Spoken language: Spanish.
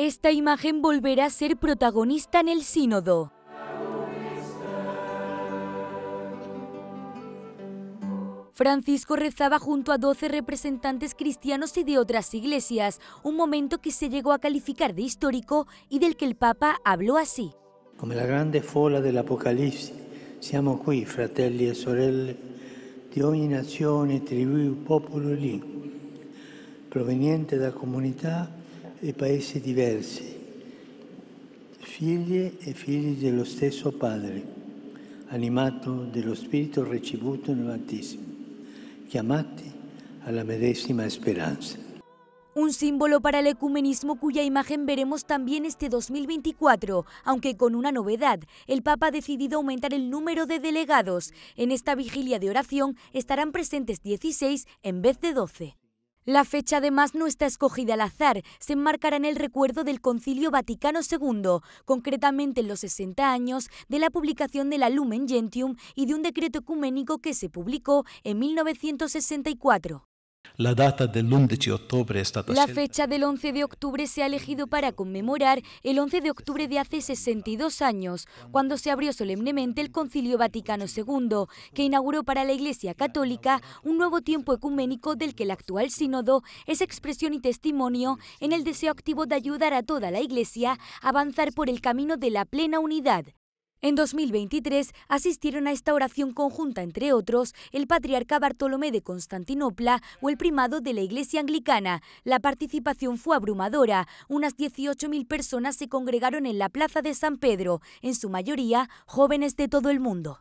Esta imagen volverá a ser protagonista en el sínodo. Francisco rezaba junto a 12 representantes cristianos y de otras iglesias, un momento que se llegó a calificar de histórico y del que el Papa habló así. Como la grande fola del Apocalipsis, siamo qui, fratelli e sorelle di ogni nazione, tribù, popolo e lingua, proveniente da comunità e paesi diversi, e figli dello stesso Padre, animato dello Spirito ricevuto llamados chiamati alla medesima speranza. Un símbolo para el ecumenismo cuya imagen veremos también este 2024, aunque con una novedad. El Papa ha decidido aumentar el número de delegados. En esta vigilia de oración estarán presentes 16 en vez de 12. La fecha además no está escogida al azar, se enmarcará en el recuerdo del Concilio Vaticano II, concretamente en los 60 años de la publicación de la Lumen Gentium y de un decreto ecuménico que se publicó en 1964. La fecha del 11 de octubre se ha elegido para conmemorar el 11 de octubre de hace 62 años, cuando se abrió solemnemente el Concilio Vaticano II, que inauguró para la Iglesia Católica un nuevo tiempo ecuménico del que el actual sínodo es expresión y testimonio en el deseo activo de ayudar a toda la Iglesia a avanzar por el camino de la plena unidad. En 2023 asistieron a esta oración conjunta, entre otros, el patriarca Bartolomé de Constantinopla o el primado de la Iglesia Anglicana. La participación fue abrumadora. Unas 18.000 personas se congregaron en la Plaza de San Pedro, en su mayoría jóvenes de todo el mundo.